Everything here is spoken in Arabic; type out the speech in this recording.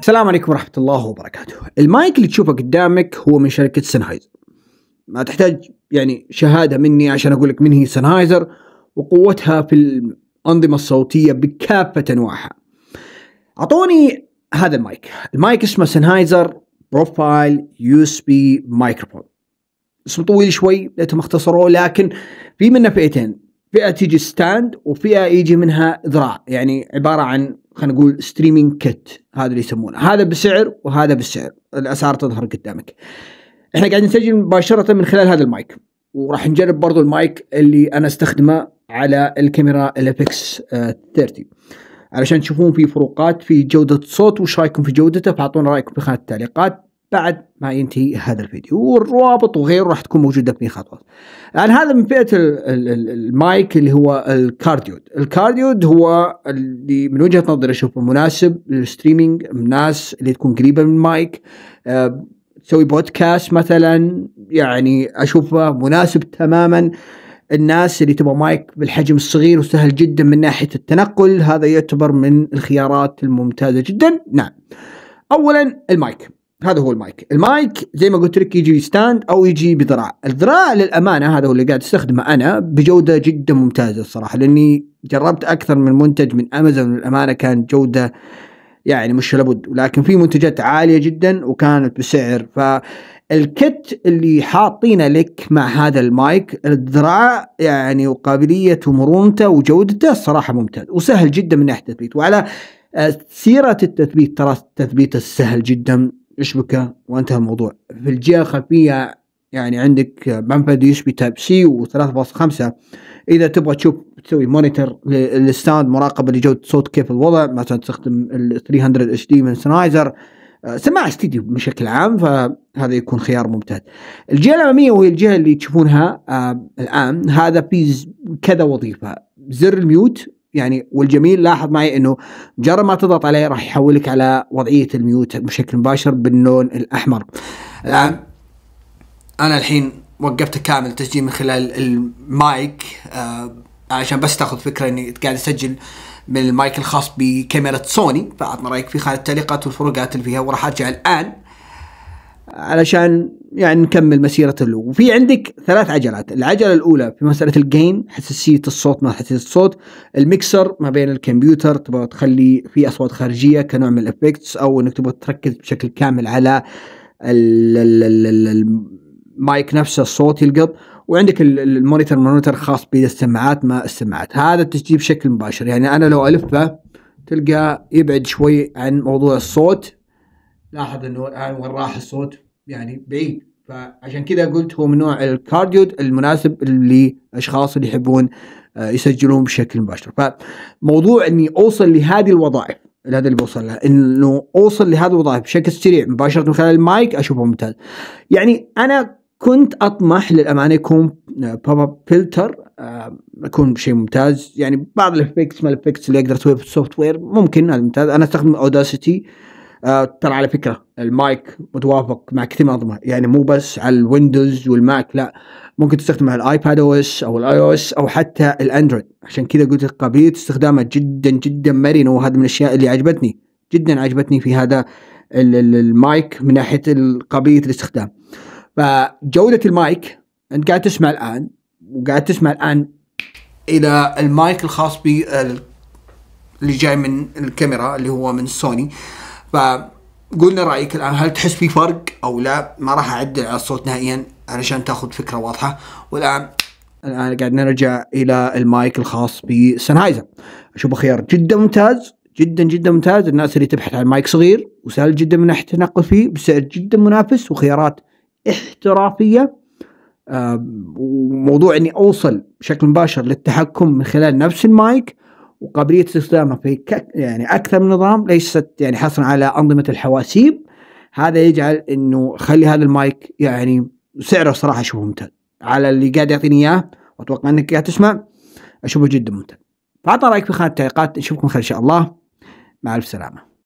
السلام عليكم ورحمة الله وبركاته المايك اللي تشوفه قدامك هو من شركة سنهايزر ما تحتاج يعني شهادة مني عشان أقول لك من هي سنهايزر وقوتها في الأنظمة الصوتية بكافة أنواعها أعطوني هذا المايك المايك اسمه سنهايزر بروفايل يو اس بي مايكروفون اسم طويل شوي ليتهم اختصروه لكن في منه فئتين فئه تيجي ستاند وفئه يجي منها ذراع يعني عباره عن خلينا نقول ستريمينج كيت هذا اللي يسمونه هذا بسعر وهذا بسعر الاسعار تظهر قدامك احنا قاعدين نسجل مباشره من خلال هذا المايك وراح نجرب برضو المايك اللي انا استخدمه على الكاميرا الافكس آه، 30 علشان تشوفون في فروقات في جوده الصوت وش رايكم في جودته فاعطونا رايكم في خانه التعليقات بعد ما ينتهي هذا الفيديو والروابط وغيره راح تكون موجوده في خطوات. الان يعني هذا من فئه المايك اللي هو الكارديود، الكارديود هو اللي من وجهه نظري اشوفه مناسب للستريمينج الناس اللي تكون قريبه من المايك آه، تسوي بودكاست مثلا يعني اشوفه مناسب تماما الناس اللي تبغى مايك بالحجم الصغير وسهل جدا من ناحيه التنقل هذا يعتبر من الخيارات الممتازه جدا نعم اولا المايك هذا هو المايك المايك زي ما قلت لك يجي ستاند او يجي بذراع الذراع للامانه هذا هو اللي قاعد استخدمه انا بجوده جدا ممتازه الصراحه لاني جربت اكثر من منتج من امازون للامانه كان جوده يعني مش لابد ولكن في منتجات عاليه جدا وكانت بسعر فالكت اللي حاطينه لك مع هذا المايك الذراع يعني وقابليه ومرونته وجودته الصراحه ممتاز وسهل جدا من ناحيه التثبيت وعلى آه، سيرة التثبيت ترى التثبيت السهل جدا الشبكه وانتهى الموضوع في الجهه الخلفيه يعني عندك منفذ يو اس بي تايب سي و3.5 اذا تبغى تشوف تسوي مونيتور للستاند مراقبه لجوده الصوت كيف الوضع مثلا تستخدم ال 300 اتش دي من سنايزر سماعه استديو بشكل عام فهذا يكون خيار ممتاز. الجهه الاماميه وهي الجهه اللي تشوفونها آه، الان هذا في كذا وظيفه زر الميوت يعني والجميل لاحظ معي انه مجرد ما تضغط عليه راح يحولك على وضعيه الميوت بشكل مباشر باللون الاحمر. الان انا الحين وقفت كامل التسجيل من خلال المايك آه عشان بس تاخذ فكره اني قاعد اسجل من المايك الخاص بكاميرا سوني فاعطنا رايك في خانه التعليقات والفروقات اللي فيها وراح ارجع الان علشان يعني نكمل مسيرة اللو وفي عندك ثلاث عجلات العجلة الأولى في مسألة الجين حساسية الصوت ما حساسية الصوت الميكسر ما بين الكمبيوتر تبغى تخلي في أصوات خارجية كنوع من الإفكتس أو أنك تبغى تركز بشكل كامل على المايك نفسه الصوت يلقط وعندك المونيتر مونيتر خاص بالسماعات ما السماعات هذا التسجيل بشكل مباشر يعني أنا لو ألفه تلقى يبعد شوي عن موضوع الصوت لاحظ انه الان وين راح الصوت يعني بعيد فعشان كذا قلت هو من نوع الكارديو المناسب اشخاص اللي يحبون آه، يسجلون بشكل مباشر فموضوع اني اوصل لهذه الوظائف هذا اللي بوصل له انه اوصل لهذه الوظائف بشكل سريع مباشره من خلال المايك اشوفه ممتاز يعني انا كنت اطمح للامانه يكون بوب اب فلتر يكون شيء ممتاز يعني بعض الافكتس ما الافكتس اللي اقدر اسويها في السوفت وير ممكن هذا ممتاز انا استخدم اوداسيتي آه آه، ترى على فكره المايك متوافق مع كثير من الانظمه يعني مو بس على الويندوز والماك لا ممكن تستخدمها الايباد او اس او الاي او اس او حتى الاندرويد عشان كذا قلت لك قابليه استخدامها جدا جدا مرنه وهذا من الاشياء اللي عجبتني جدا عجبتني في هذا المايك من ناحيه قابليه الاستخدام فجوده المايك انت قاعد تسمع الان وقاعد تسمع الان الى المايك الخاص بي اللي جاي من الكاميرا اللي هو من سوني آه فقولنا رايك الان هل تحس في فرق او لا ما راح اعدل على الصوت نهائيا علشان تاخذ فكره واضحه والان الان قاعد نرجع الى المايك الخاص بسنهايزر اشوفه خيار جدا ممتاز جدا جدا ممتاز الناس اللي تبحث عن مايك صغير وسهل جدا من ناحيه التنقل فيه بسعر جدا منافس وخيارات احترافيه وموضوع اني اوصل بشكل مباشر للتحكم من خلال نفس المايك وقابليه استخدامها في كك يعني اكثر من نظام ليست يعني حصرا على انظمه الحواسيب هذا يجعل انه خلي هذا المايك يعني سعره صراحه اشوفه ممتاز على اللي قاعد يعطيني اياه واتوقع انك قاعد تسمع اشوفه جدا ممتاز فاعطى رايك في خانه التعليقات نشوفكم خير ان شاء الله مع الف سلامه